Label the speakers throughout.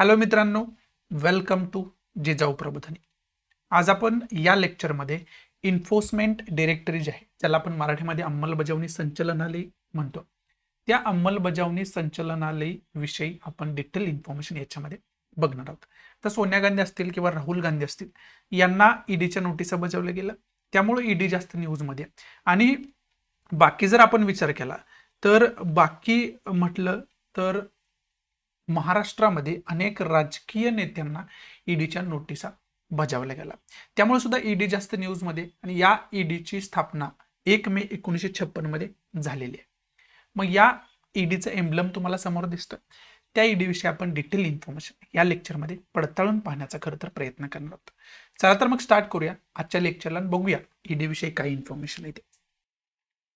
Speaker 1: Hello मित्रांनो welcome to Jijau Prabodhini आज आपण या लेक्चरमध्ये इन्फोर्समेंट डिरेक्टरी जी आहे ज्याला आपण मराठीमध्ये अंमलबजावणी संचलनालय म्हणतो त्या अंमलबजावणी संचलनालय विषयी आपण डिटेल इन्फॉर्मेशन याच्यामध्ये बघणार आहोत तर सोनिया गांधी असतील किंवा राहुल गांधी असतील यांना ईडीच्या नोटिसा बजावल्या गेल्या त्यामुळे ईडी जास्त न्यूजमध्ये आणि बाकी जर आपण विचार केला तर बाकी म्हटलं तर महाराष्ट्रामध्ये अनेक राजकीय नेत्यांना ईडीच्या e नोटिसा बजावल्या गेला त्यामुळे सुद्धा ईडी e जास्त न्यूजमध्ये आणि या ईडीची e स्थापना एक मे एकोणीसशे छप्पनमध्ये झालेली आहे मग या ईडीचं एम्ब्लम तुम्हाला समोर दिसतं त्या ईडीविषयी आपण डिटेल इन्फॉर्मेशन या लेक्चरमध्ये पडताळून पाहण्याचा खरं तर प्रयत्न करणार आहोत चला तर मग स्टार्ट करूया आजच्या लेक्चरला बघूया ईडीविषयी काय इन्फॉर्मेशन आहे ते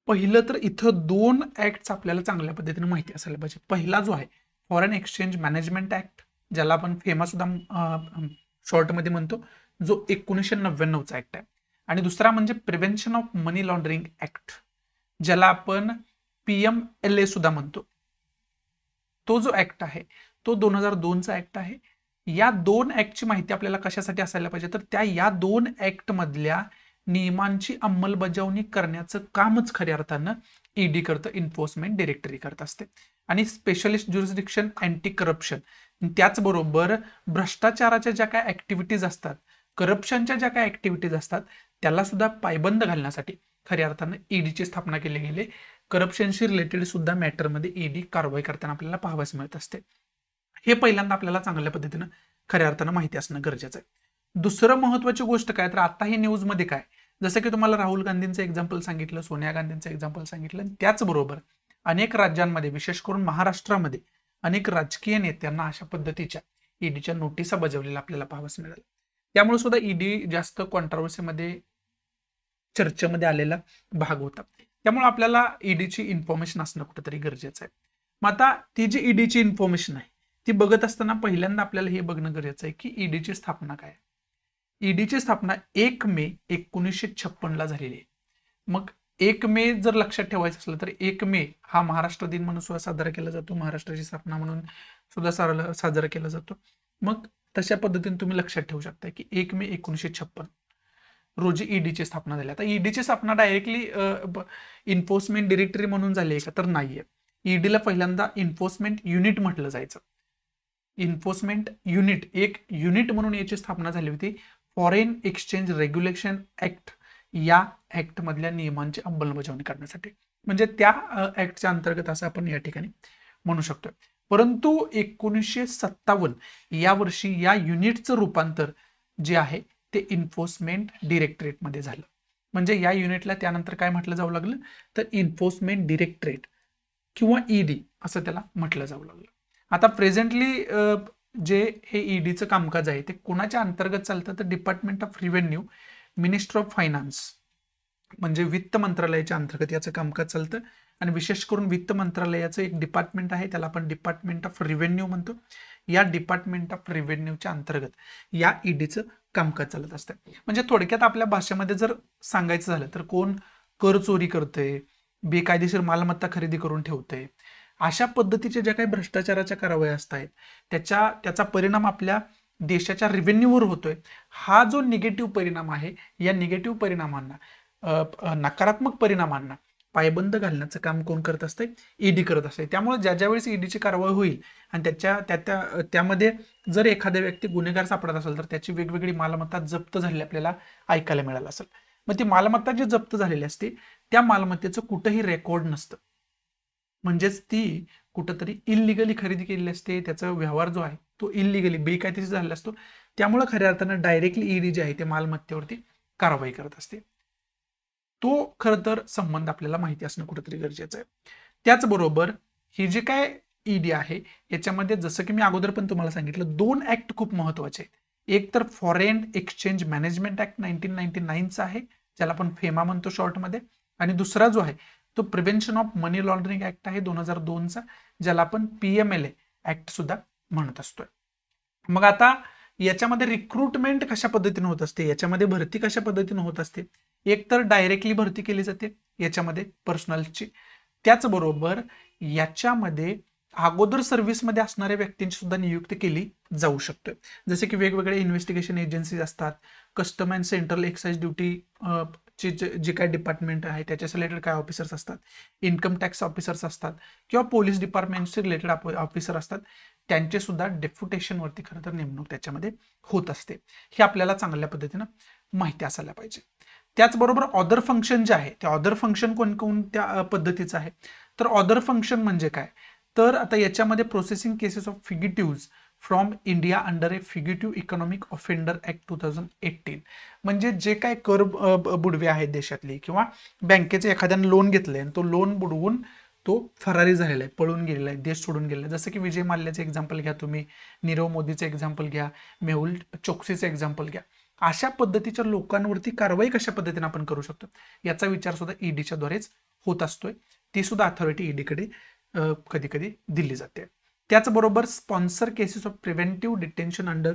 Speaker 1: पहिलं तर इथं दोन ऍक्ट आपल्याला चांगल्या पद्धतीने माहिती असायला पाहिजे पहिला जो आहे फॉरेन एक्सचेंज मॅनेजमेंट ऍक्ट ज्याला आपण फेमस सुद्धा शॉर्टमध्ये म्हणतो जो एकोणीसशे नव्याण्णवचा ऍक्ट आहे आणि दुसरा म्हणजे prevention of money laundering act ज्याला आपण पी एम एल ए सुद्धा म्हणतो तो जो ऍक्ट आहे तो दोन हजार दोनचा ऍक्ट आहे या दोन ऍक्टची माहिती आपल्याला कशासाठी असायला पाहिजे तर त्या या दोन ऍक्ट मधल्या नियमांची अंमलबजावणी करण्याचं कामच खऱ्या अर्थानं ईडी करतं इन्फोर्समेंट डिरेक्टरी करत असते आणि स्पेशलिस्ट ज्युरिस्डिक्शन अँटी करप्शन त्याचबरोबर भ्रष्टाचाराच्या ज्या काय ऍक्टिव्हिटीज असतात करप्शनच्या ज्या काय ऍक्टिव्हिटीज असतात त्याला सुद्धा पायबंद घालण्यासाठी खऱ्या अर्थानं ईडीची स्थापना केली गेली करप्शनशी रिलेटेड सुद्धा मॅटरमध्ये ईडी कारवाई करताना आपल्याला पाहावयास मिळत असते हे पहिल्यांदा आपल्याला चांगल्या पद्धतीनं खऱ्या अर्थानं माहिती असणं गरजेचं आहे दुसरं महत्वाची गोष्ट काय तर आता ही न्यूजमध्ये काय जसं की तुम्हाला राहुल गांधींचं एक्झाम्पल सांगितलं सोनिया गांधींचं एक्झाम्पल सांगितलं त्याचबरोबर अनेक राज्यांमध्ये विशेष करून महाराष्ट्रामध्ये अनेक राजकीय नेत्यांना अशा पद्धतीच्या ईडीच्या e नोटिसा बजावलेल्या आपल्याला पाहावंच मिळेल त्यामुळे सुद्धा ईडी e जास्त कॉन्ट्रावर्सीमध्ये चर्चेमध्ये आलेला भाग होता त्यामुळे आपल्याला ईडीची e इन्फॉर्मेशन असणं कुठेतरी गरजेचं आहे मग आता ती जी ईडीची इन्फॉर्मेशन आहे ती बघत असताना पहिल्यांदा आपल्याला हे बघणं गरजेचं आहे की ईडीची स्थापना काय ईडीची स्थापना एक मे एकोणीसशे ला झालेली आहे मग एक मे जर लक्षात ठेवायचं असलं तर एक मे हा महाराष्ट्र दिन म्हणून सुद्धा साजरा केला जातो महाराष्ट्राची स्थापना म्हणून सुद्धा साजरा केला जातो मग तशा पद्धतीने तुम्ही लक्षात ठेवू शकता की एक मे एकोणीशे छप्पन रोजी ईडीची स्थापना झाली आता ईडीची स्थापना डायरेक्टली इन्फोर्समेंट डिरेक्टरी म्हणून झाली आहे का तर नाहीये ईडीला पहिल्यांदा इन्फोर्समेंट युनिट म्हटलं जायचं इन्फोर्समेंट युनिट एक युनिट म्हणून याची स्थापना झाली होती फॉरेन एक्सचेंज रेग्युलेशन ऍक्ट या ऍक्ट मधल्या नियमांची अंमलबजावणी करण्यासाठी म्हणजे त्या ऍक्टच्या अंतर्गत असं आपण या ठिकाणी म्हणू शकतो परंतु एकोणीसशे सत्तावन्न या वर्षी या युनिटचं रूपांतर जे आहे ते इन्फोर्समेंट डिरेक्टरेटमध्ये झालं म्हणजे या युनिटला त्यानंतर काय म्हटलं जाऊ लागलं तर इन्फोर्समेंट डिरेक्टरेट किंवा ईडी e असं त्याला म्हटलं जाऊ लागलं आता प्रेझेंटली जे हे ईडीचं e कामकाज आहे ते कोणाच्या अंतर्गत चालतं तर department of revenue minister of finance म्हणजे वित्त मंत्रालयाच्या अंतर्गत याचं कामकाज चालतं आणि विशेष करून वित्त मंत्रालयाचं एक डिपार्टमेंट आहे त्याला आपण डिपार्टमेंट ऑफ रेव्हेन्यू म्हणतो या डिपार्टमेंट ऑफ रिव्हेन्यूच्या अंतर्गत या ईडीचं e कामकाज चालत असतं म्हणजे थोडक्यात आपल्या भाषेमध्ये जर सांगायचं झालं तर कोण कर चोरी करते बेकायदेशीर मालमत्ता खरेदी करून ठेवते अशा पद्धतीच्या ज्या काही भ्रष्टाचाराच्या कारवाया असत आहेत त्याच्या त्याचा परिणाम आपल्या देशाच्या रेव्हेन्यूवर होतोय हा जो निगेटिव्ह परिणाम आहे या निगेटिव्ह परिणामांना नकारात्मक परिणामांना पायबंद घालण्याचं काम कोण करत असते ईडी e करत असते त्यामुळे ज्या ज्या वेळेस ईडीची e कारवाई होईल आणि त्याच्या त्या त्या त्यामध्ये जर एखाद्या व्यक्ती गुन्हेगार सापडत असेल तर त्याची वेगवेगळी मालमत्ता जप्त झालेली आपल्याला ऐकायला मिळालं असेल मग ती मालमत्ता जी जप्त झालेली असते त्या मालमत्तेचं कुठंही रेकॉर्ड नसतं म्हणजेच ती कुठंतरी इलिगली खरेदी केलेली असते त्याचा व्यवहार जो आहे तो इलिगली बेकायदेशीर झालेला असतो त्यामुळे खऱ्या अर्थानं डायरेक्टली ईडी जे आहे ते मालमत्तेवरती कारवाई करत असते तो खर तर संबंध आपल्याला माहिती असणं कुठंतरी गरजेचं आहे त्याचबरोबर ही जी काय ईडी आहे याच्यामध्ये जसं की मी अगोदर पण तुम्हाला सांगितलं दोन ऍक्ट खूप महत्वाचे आहेत एक तर foreign exchange management act nineteen ninety नाईनचा आहे ज्याला आपण फेमा म्हणतो शॉर्टमध्ये आणि दुसरा जो आहे तो prevention of money laundering act आहे दोन हजार दोनचा ज्याला आपण पी एम एल ऍक्ट सुद्धा म्हणत असतोय मग आता याच्यामध्ये रिक्रुटमेंट कशा पद्धतीने होत असते याच्यामध्ये भरती कशा पद्धतीने होत असते एकतर डायरेक्टली भरती केली जाते याच्यामध्ये पर्सनलची त्याचबरोबर याच्यामध्ये अगोदर सर्व्हिसमध्ये असणाऱ्या व्यक्तींची सुद्धा नियुक्ती केली जाऊ शकते जसे की वेगवेगळे इन्व्हेस्टिगेशन एजन्सीज असतात custom and central excise duty जे जे काय डिपार्टमेंट आहे त्याच्या रिलेटेड काय ऑफिसर्स असतात इन्कम टॅक्स ऑफिसर्स असतात किंवा पोलीस डिपार्टमेंटचे रिलेटेड ऑफिसर असतात त्यांचे सुद्धा डेप्युटेशनवरती खरं तर नेमणूक त्याच्यामध्ये होत असते हे आपल्याला चांगल्या पद्धतीनं माहिती असायला पाहिजे त्याचबरोबर ऑदर फंक्शन जे आहे ते ऑदर फंक्शन कोण कोणत्या पद्धतीचं आहे तर ऑदर फंक्शन म्हणजे काय तर आता याच्यामध्ये processing cases of fugitive from India under a fugitive economic offender act two thousand eighteen म्हणजे जे काय कर बुडवे आहेत देशातली किंवा बँकेचे एखाद्यानं लोन घेतले आणि तो लोन बुडवून तो फरारी झालेला आहे पळून गेलेला आहे देश सोडून गेलेला आहे जसं की विजय माल्याचं एक्झाम्पल घ्या तुम्ही नीरव मोदीचे एक्झाम्पल घ्या मेहुल चोक्सीचं एक्झाम्पल घ्या अशा पद्धतीच्या लोकांवरती कारवाई कशा पद्धतीने आपण करू शकतो याचा विचार सुद्धा ईडीच्या e द्वारेच होत असतोय ती सुद्धा अथॉरिटी ईडीकडे कधी कधी दिली जाते त्याचबरोबर sponsor cases of preventive detention under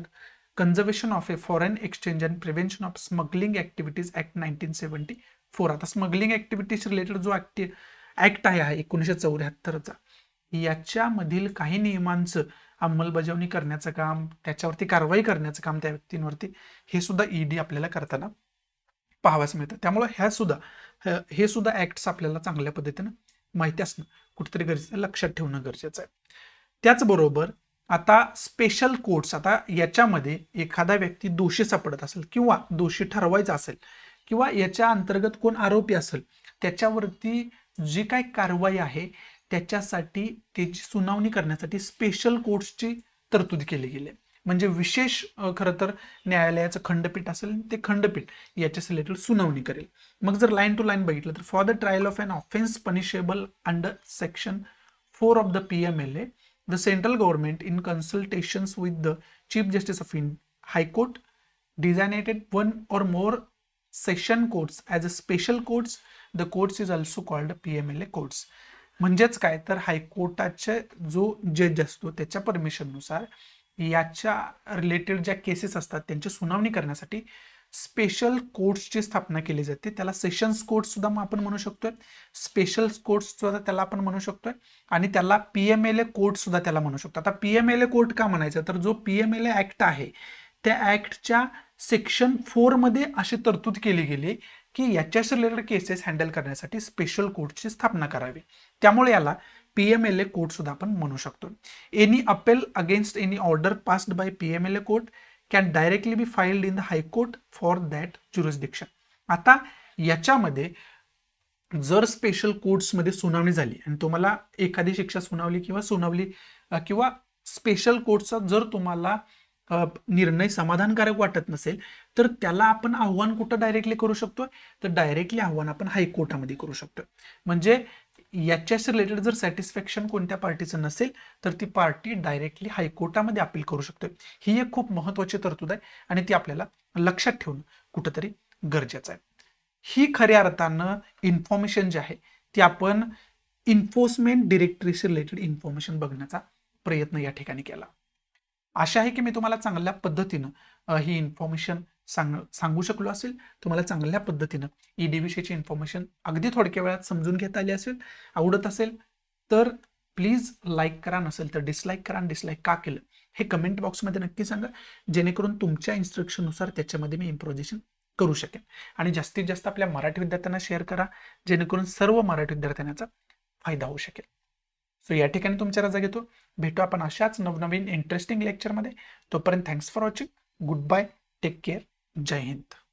Speaker 1: conservation of a foreign exchange and prevention of smuggling activities act nineteen seventy four आता स्मगलिंग ऍक्टिव्हिटीज रिलेटेड जो ऍक्ट ॲक्ट आहे हा एकोणीसशे चौऱ्याहत्तरचा याच्यामधील काही नियमांचं अंमलबजावणी करण्याचं काम त्याच्यावरती कारवाई करण्याचं काम त्या व्यक्तींवरती हे सुद्धा ईडी e आपल्याला करताना पाहावयास मिळतं त्यामुळे ह्या सुद्धा हे सुद्धा ऍक्ट्स आपल्याला चांगल्या पद्धतीनं माहिती असणं कुठेतरी गरजेचं लक्षात ठेवणं गरजेचं आहे त्याचबरोबर आता स्पेशल कोर्ट्स आता याच्यामध्ये एखादा व्यक्ती दोषी सापडत असेल किंवा दोषी ठरवायचा असेल किंवा याच्या अंतर्गत कोण आरोपी असेल त्याच्यावरती जी काय कारवाई आहे त्याच्यासाठी त्याची सुनावणी करण्यासाठी स्पेशल कोर्ट्सची तरतूद केली गेली आहे म्हणजे विशेष खरं तर न्यायालयाचं खंडपीठ असेल ते खंडपीठ याच्या रिलेटेड सुनावणी करेल मग जर लाईन टू लाईन बघितलं तर for the trial of an offence punishable under section four of the P M L A the central government in consultations with the chief justice of high court designated one or more session courts. as a special courts the courts is also called pmla courts म्हणजे म्हणजेच काय तर हायकोर्टाचे जो जज असतो त्याच्या परमिशननुसार याच्या related ज्या केसेस असतात त्यांची सुनावणी करण्यासाठी स्पेशल कोर्ट्सची स्थापना केली जाते त्याला सेशन्स कोर्ट सुद्धा आपण म्हणू शकतोय स्पेशल कोर्ट्स सुद्धा त्याला आपण म्हणू शकतोय आणि त्याला पीएमएलए कोर्ट सुद्धा त्याला म्हणू शकतो आता पीएमएलए कोर्ट का म्हणायचं तर जो पीएमएलए ऍक्ट आहे त्या ऍक्टच्या सेक्शन फोरमध्ये अशी तरतूद केली गेली की याच्याशी रिलेटेड केसेस हँडल करण्यासाठी स्पेशल कोर्टची स्थापना करावी त्यामुळे याला P M L A court सुद्धा आपण म्हणू शकतो any appeal against any order passed by P M L A court can directly be filed in the high court for that jurisdiction आता याच्यामध्ये जर स्पेशल मध्ये सुनावणी झाली आणि तुम्हाला एखादी शिक्षा सुनावली किंवा सुनावली किंवा स्पेशल कोर्टचा जर तुम्हाला निर्णय समाधानकारक वाटत नसेल तर त्याला आपण आव्हान कुठं डायरेक्टली करू शकतो तर डायरेक्टली आव्हान आपण हायकोर्टामध्ये करू शकतो म्हणजे याच्याशी रिलेटेड जर सॅटिस्फॅक्शन कोणत्या पार्टीचं नसेल तर ती पार्टी डायरेक्टली हायकोर्टामध्ये अपील करू शकते ही एक खूप महत्वाची तरतूद आहे आणि ती आपल्याला लक्षात ठेवणं कुठंतरी गरजेचं आहे ही खऱ्या अर्थानं इन्फॉर्मेशन जी आहे ती आपण इन्फोर्समेंट डिरेक्टरीशी रिलेटेड इन्फॉर्मेशन बघण्याचा प्रयत्न या ठिकाणी केला आशा आहे की मी तुम्हाला चांगल्या पद्धतीनं ही इन्फॉर्मेशन सांग सांगू शकलो असेल तुम्हाला चांगल्या पद्धतीनं ईडी e विषयीची इन्फॉर्मेशन अगदी थोडक्या वेळात समजून घेता आली असेल आवडत असेल तर प्लीज लाईक करा नसेल तर डिसलाईक करा आणि डिसलाईक का केलं हे कमेंट बॉक्समध्ये नक्की सांगा जेणेकरून तुमच्या इन्स्ट्रक्शननुसार त्याच्यामध्ये मी इम्प्रोजेशन करू शकेन आणि जास्तीत जास्त आपल्या मराठी विद्यार्थ्यांना शेअर करा जेणेकरून सर्व मराठी विद्यार्थ्यांचा फायदा होऊ शकेल सो या ठिकाणी तुमच्या रजा घेतो भेटू आपण अशाच नवनवीन इंटरेस्टिंग लेक्चरमध्ये तोपर्यंत thanks for watching good bye take care जय हिंद